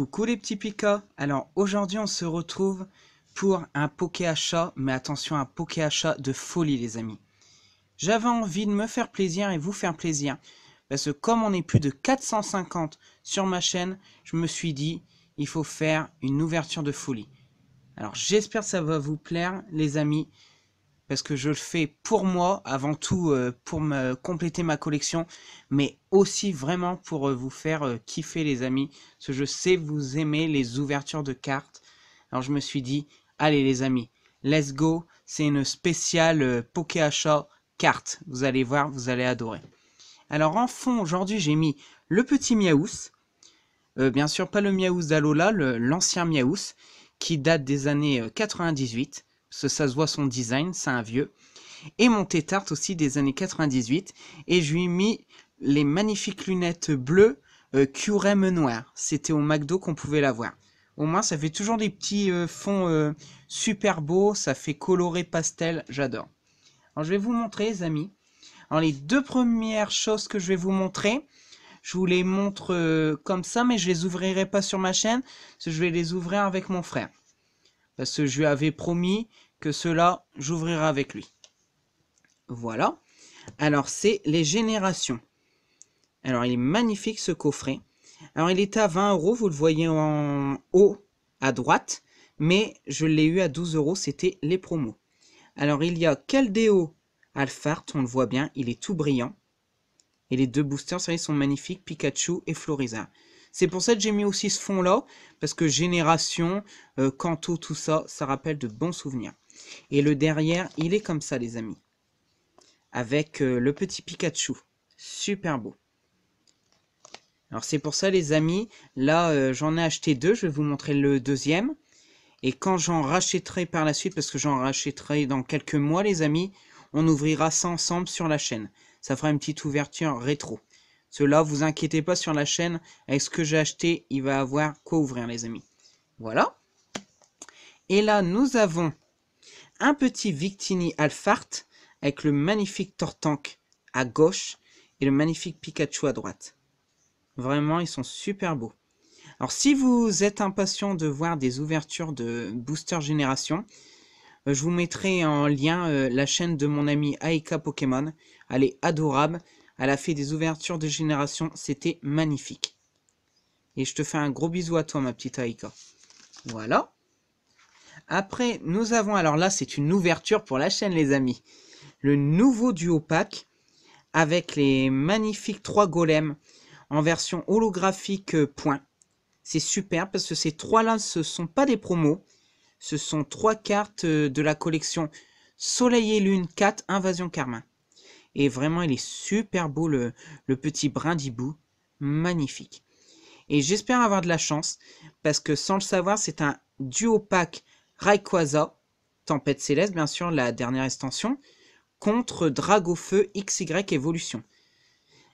Coucou les petits picas, Alors aujourd'hui on se retrouve pour un poké achat, mais attention un poké achat de folie les amis. J'avais envie de me faire plaisir et vous faire plaisir, parce que comme on est plus de 450 sur ma chaîne, je me suis dit il faut faire une ouverture de folie. Alors j'espère que ça va vous plaire les amis, parce que je le fais pour moi, avant tout euh, pour me compléter ma collection, mais aussi vraiment pour euh, vous faire euh, kiffer les amis, parce que je sais vous aimez les ouvertures de cartes. Alors je me suis dit, allez les amis, let's go, c'est une spéciale Poké Achat carte. Vous allez voir, vous allez adorer. Alors en fond, aujourd'hui j'ai mis le petit Miaous, bien sûr pas le Miaous d'Alola, l'ancien Miaous, qui date des années 98 ça, se voit son design, c'est un vieux. Et mon tétarte aussi des années 98. Et je lui ai mis les magnifiques lunettes bleues euh, noire, noir. C'était au McDo qu'on pouvait l'avoir, Au moins, ça fait toujours des petits euh, fonds euh, super beaux. Ça fait coloré pastel. J'adore. Alors, je vais vous montrer, les amis. Alors, les deux premières choses que je vais vous montrer, je vous les montre euh, comme ça, mais je les ouvrirai pas sur ma chaîne. je vais les ouvrir avec mon frère parce que je lui avais promis que cela, j'ouvrirai avec lui. Voilà. Alors, c'est les générations. Alors, il est magnifique ce coffret. Alors, il est à 20 euros, vous le voyez en haut à droite, mais je l'ai eu à 12 euros, c'était les promos. Alors, il y a Caldeo Alphart, on le voit bien, il est tout brillant. Et les deux boosters, ça, ils sont magnifiques, Pikachu et Floriza. C'est pour ça que j'ai mis aussi ce fond-là, parce que Génération, euh, tout ça, ça rappelle de bons souvenirs. Et le derrière, il est comme ça, les amis. Avec euh, le petit Pikachu. Super beau. Alors c'est pour ça, les amis, là, euh, j'en ai acheté deux. Je vais vous montrer le deuxième. Et quand j'en rachèterai par la suite, parce que j'en rachèterai dans quelques mois, les amis, on ouvrira ça ensemble sur la chaîne. Ça fera une petite ouverture rétro. Cela, vous inquiétez pas sur la chaîne, avec ce que j'ai acheté, il va avoir quoi ouvrir les amis. Voilà. Et là, nous avons un petit Victini Alphart avec le magnifique Tortank à gauche et le magnifique Pikachu à droite. Vraiment, ils sont super beaux. Alors si vous êtes impatient de voir des ouvertures de Booster Génération, euh, je vous mettrai en lien euh, la chaîne de mon ami Aika Pokémon. Elle est adorable. Elle a fait des ouvertures de génération. C'était magnifique. Et je te fais un gros bisou à toi, ma petite Aïka. Voilà. Après, nous avons... Alors là, c'est une ouverture pour la chaîne, les amis. Le nouveau duo pack avec les magnifiques trois golems en version holographique euh, point. C'est super parce que ces trois-là, ce sont pas des promos. Ce sont trois cartes euh, de la collection Soleil et Lune 4 Invasion Carmin. Et vraiment, il est super beau, le, petit brindibou. Magnifique. Et j'espère avoir de la chance, parce que sans le savoir, c'est un duo pack Tempête Céleste, bien sûr, la dernière extension, contre Dragofeu XY Evolution.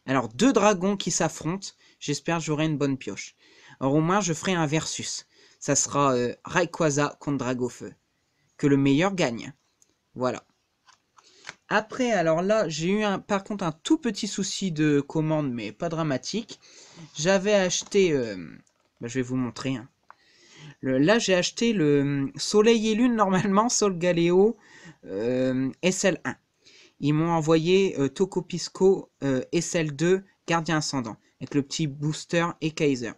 Alors, deux dragons qui s'affrontent, j'espère j'aurai une bonne pioche. Alors, au moins, je ferai un versus. Ça sera euh, contre contre Dragofeu. Que le meilleur gagne. Voilà. Après, alors là, j'ai eu par contre un tout petit souci de commande, mais pas dramatique. J'avais acheté, euh, bah, je vais vous montrer. Hein. là, j'ai acheté le hum, Soleil et Lune, normalement, Sol Galeo euh, SL1. Ils m'ont envoyé euh, Tocopisco SL2, Gardien Ascendant, avec le petit Booster et Kaiser.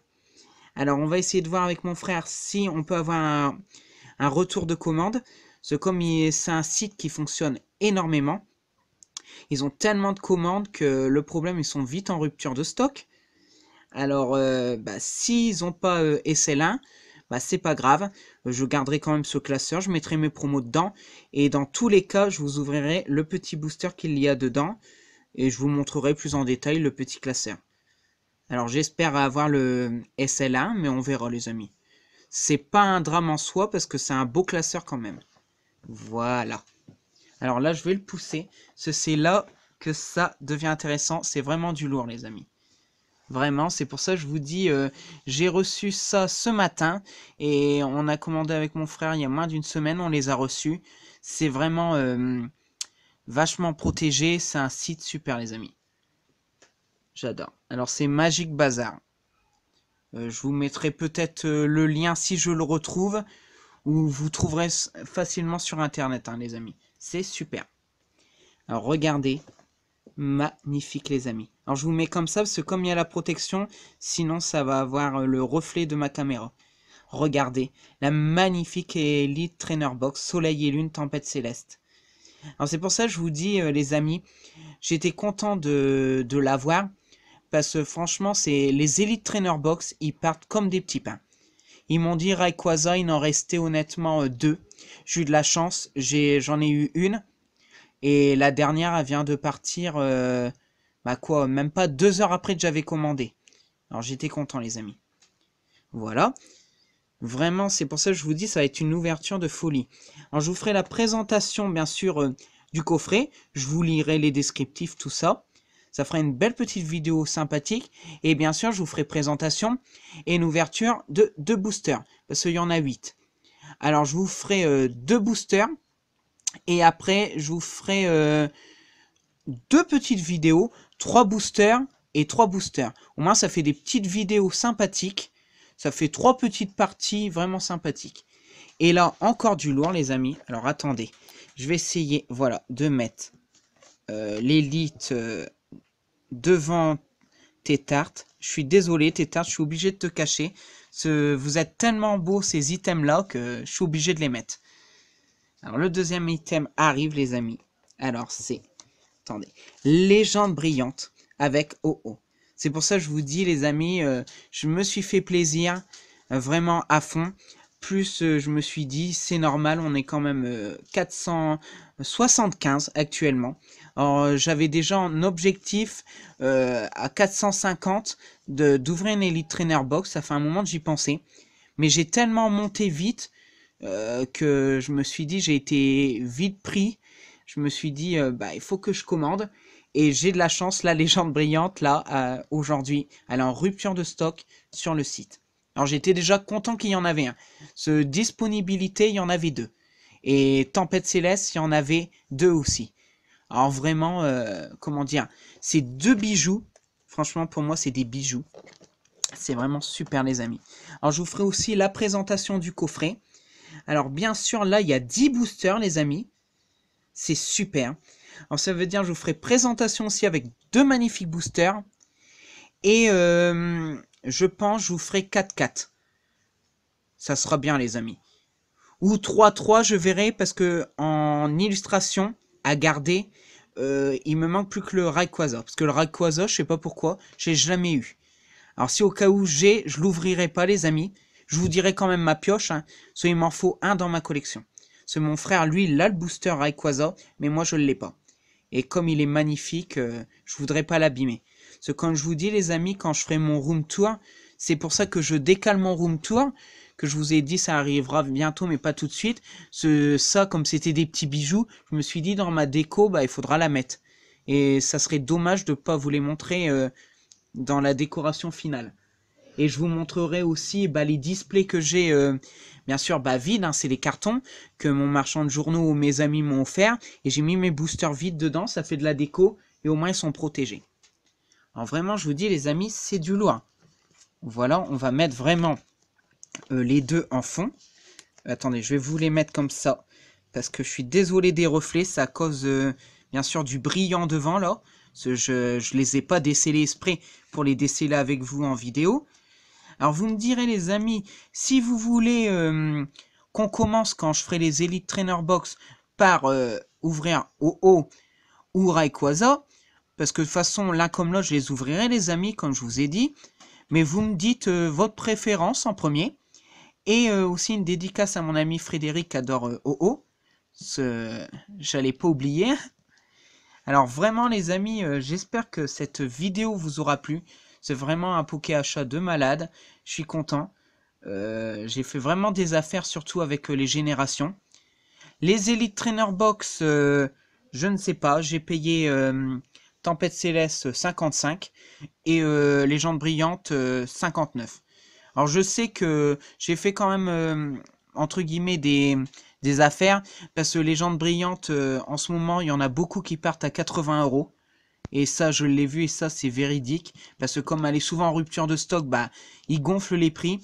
Alors, on va essayer de voir avec mon frère si on peut avoir un retour de commande. Ce comme c'est un site qui fonctionne énormément. Ils ont tellement de commandes que le problème, ils sont vite en rupture de stock. Alors, euh, bah, s'ils n'ont pas euh, SL1, bah, c'est pas grave. Je garderai quand même ce classeur, je mettrai mes promos dedans. Et dans tous les cas, je vous ouvrirai le petit booster qu'il y a dedans. Et je vous montrerai plus en détail le petit classeur. Alors, j'espère avoir le SL1, mais on verra les amis. C'est pas un drame en soi parce que c'est un beau classeur quand même. Voilà. Alors là, je vais le pousser. C'est là que ça devient intéressant. C'est vraiment du lourd, les amis. Vraiment, c'est pour ça que je vous dis, euh, j'ai reçu ça ce matin et on a commandé avec mon frère il y a moins d'une semaine, on les a reçus. C'est vraiment euh, vachement protégé, c'est un site super les amis. J'adore. Alors c'est Magic Bazar. Euh, je vous mettrai peut-être le lien si je le retrouve ou vous trouverez facilement sur internet, hein, les amis. C'est super. Alors regardez, magnifique les amis. Alors je vous mets comme ça parce que comme il y a la protection, sinon ça va avoir euh, le reflet de ma caméra. Regardez, la magnifique Elite Trainer Box, Soleil et Lune, Tempête Céleste. Alors c'est pour ça que je vous dis euh, les amis, j'étais content de, de l'avoir parce que franchement c'est les Elite Trainer Box, ils partent comme des petits pains. Ils m'ont dit Rayquaza, il en restait honnêtement euh, deux. J'ai eu de la chance, j'en ai, eu une. Et la dernière, elle vient de partir, euh, bah quoi, même pas deux heures après que j'avais commandé. Alors j'étais content les amis. Voilà. Vraiment, c'est pour ça que je vous dis, ça va être une ouverture de folie. Alors je vous ferai la présentation, bien sûr, euh, du coffret. Je vous lirai les descriptifs, tout ça. Ça ferait une belle petite vidéo sympathique. Et bien sûr, je vous ferai présentation et une ouverture de deux boosters. Parce qu'il y en a huit. Alors, je vous ferai euh, deux boosters. Et après, je vous ferai euh, deux petites vidéos. Trois boosters et trois boosters. Au moins, ça fait des petites vidéos sympathiques. Ça fait trois petites parties vraiment sympathiques. Et là, encore du lourd, les amis. Alors, attendez. Je vais essayer, voilà, de mettre euh, l'élite devant tes tartes Je suis désolé, tes tartes je suis obligé de te cacher. vous êtes tellement beau ces items-là que je suis obligé de les mettre. Alors, le deuxième item arrive, les amis. Alors, c'est... Attendez. Légende brillante avec OO. C'est pour ça que je vous dis, les amis, euh, je me suis fait plaisir euh, vraiment à fond. Plus euh, je me suis dit, c'est normal, on est quand même 475 actuellement. Euh, j'avais déjà un objectif euh, à 450 d'ouvrir une Elite Trainer Box. Ça fait un moment que j'y pensais. Mais j'ai tellement monté vite euh, que je me suis dit, j'ai été vite pris. Je me suis dit, bah, il faut que je commande. Et j'ai de la chance, la légende brillante, là, aujourd'hui, elle est en rupture de stock sur le site. Alors j'étais déjà content qu'il y en avait un. Ce disponibilité, il y en avait deux. Et Tempête Céleste, il y en avait deux aussi. Alors vraiment, euh, comment dire, C'est deux bijoux, franchement pour moi c'est des bijoux. C'est vraiment super les amis. Alors je vous ferai aussi la présentation du coffret. Alors bien sûr là il y a 10 boosters les amis. C'est super. Alors ça veut dire je vous ferai présentation aussi avec deux magnifiques boosters. Et euh, je pense je vous ferai 4-4. Ça sera bien les amis. Ou 3-3 je verrai parce que en illustration à garder. Euh, il me manque plus que le Rayquaza. Parce que le Rayquaza, je sais pas pourquoi, j'ai jamais eu. Alors si au cas où j'ai, je l'ouvrirai pas les amis. Je vous dirai quand même ma pioche. Hein. Ce il m'en faut un dans ma collection. C'est mon frère, lui, il a le booster Rayquaza, mais moi je ne l'ai pas. Et comme il est magnifique, euh, je voudrais pas l'abîmer. Ce quand je vous dis les amis, quand je ferai mon room tour, c'est pour ça que je décale mon room tour que je vous ai dit, ça arrivera bientôt, mais pas tout de suite. Ce, ça, comme c'était des petits bijoux, je me suis dit, dans ma déco, bah, il faudra la mettre. Et ça serait dommage de ne pas vous les montrer euh, dans la décoration finale. Et je vous montrerai aussi bah, les displays que j'ai, euh, bien sûr, bah, vides, hein, c'est les cartons que mon marchand de journaux ou mes amis m'ont offert. Et j'ai mis mes boosters vides dedans, ça fait de la déco, et au moins ils sont protégés. Alors vraiment, je vous dis les amis, c'est du lourd. Voilà, on va mettre vraiment euh, les deux en fond. Attendez, je vais vous les mettre comme ça. Parce que je suis désolé des reflets, ça cause euh, bien sûr du brillant devant là. je ne les ai pas décelés exprès pour les déceler avec vous en vidéo. Alors vous me direz les amis, si vous voulez euh, qu'on commence quand je ferai les Elite Trainer Box par ouvrir OO ou Rayquaza, parce que de toute façon là, comme là, je les ouvrirai les amis comme je vous ai dit mais vous me dites votre préférence en premier. Et euh, aussi une dédicace à mon ami Frédéric adore OO. Euh, Ce... J'allais pas oublier. Alors vraiment les amis, euh, j'espère que cette vidéo vous aura plu. C'est vraiment un poké achat de malade. Je suis content. J'ai fait vraiment des affaires surtout avec les générations. Les Elite Trainer Box, je ne sais pas. J'ai payé Tempête Céleste 55 et Légende Brillante 59. Alors je sais que j'ai fait quand même, euh, entre guillemets, des, affaires, parce que les jantes brillantes, euh, en ce moment, il y en a beaucoup qui partent à 80 euros. Et ça, je l'ai vu, et ça, c'est véridique, parce que comme elle est souvent en rupture de stock, bah, ils gonflent les prix.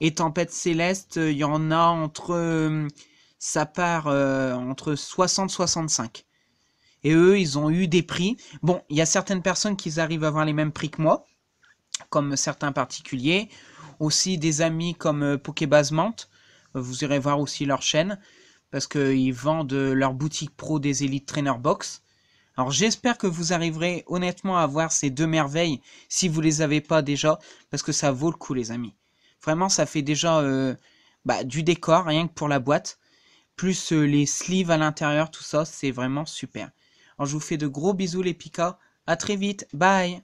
Et Tempête Céleste, euh, il y en a entre... ça part entre 60-65 et eux, ils ont eu des prix. Bon, il y a certaines personnes qui arrivent à avoir les mêmes prix que moi, comme certains particuliers aussi des amis comme euh, Pokébasement. Vous irez voir aussi leur chaîne parce qu'ils vendent euh, leur boutique pro des Elite Trainer Box. Alors j'espère que vous arriverez honnêtement à voir ces deux merveilles si vous les avez pas déjà parce que ça vaut le coup les amis. Vraiment ça fait déjà euh, bah, du décor rien que pour la boîte plus les sleeves à l'intérieur tout ça c'est vraiment super. Alors je vous fais de gros bisous les pika À très vite. Bye.